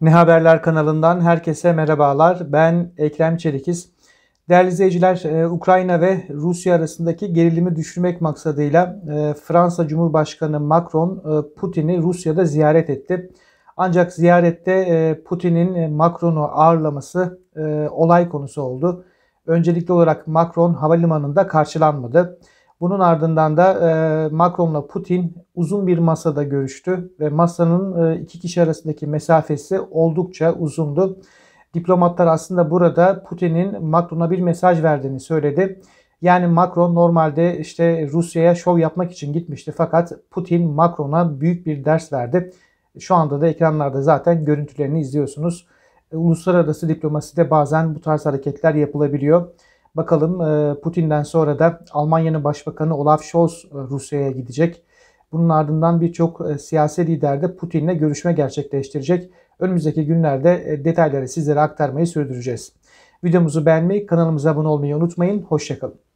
Ne Haberler kanalından herkese merhabalar. Ben Ekrem Çelikiz. Değerli izleyiciler, e, Ukrayna ve Rusya arasındaki gerilimi düşürmek maksadıyla e, Fransa Cumhurbaşkanı Macron e, Putin'i Rusya'da ziyaret etti. Ancak ziyarette Putin'in Macron'u ağırlaması olay konusu oldu. Öncelikli olarak Macron havalimanında karşılanmadı. Bunun ardından da e, Macron'la Putin uzun bir masada görüştü ve masanın e, iki kişi arasındaki mesafesi oldukça uzundu. Diplomatlar aslında burada Putin'in Macron'a bir mesaj verdiğini söyledi. Yani Macron normalde işte Rusya'ya şov yapmak için gitmişti fakat Putin Macron'a büyük bir ders verdi. Şu anda da ekranlarda zaten görüntülerini izliyorsunuz. Uluslararası diplomaside bazen bu tarz hareketler yapılabiliyor. Bakalım e, Putin'den sonra da Almanya'nın Başbakanı Olaf Scholz e, Rusya'ya gidecek. Bunun ardından birçok e, siyasi lider de Putin'le görüşme gerçekleştirecek. Önümüzdeki günlerde detayları sizlere aktarmayı sürdüreceğiz. Videomuzu beğenmeyi, kanalımıza abone olmayı unutmayın. Hoşçakalın.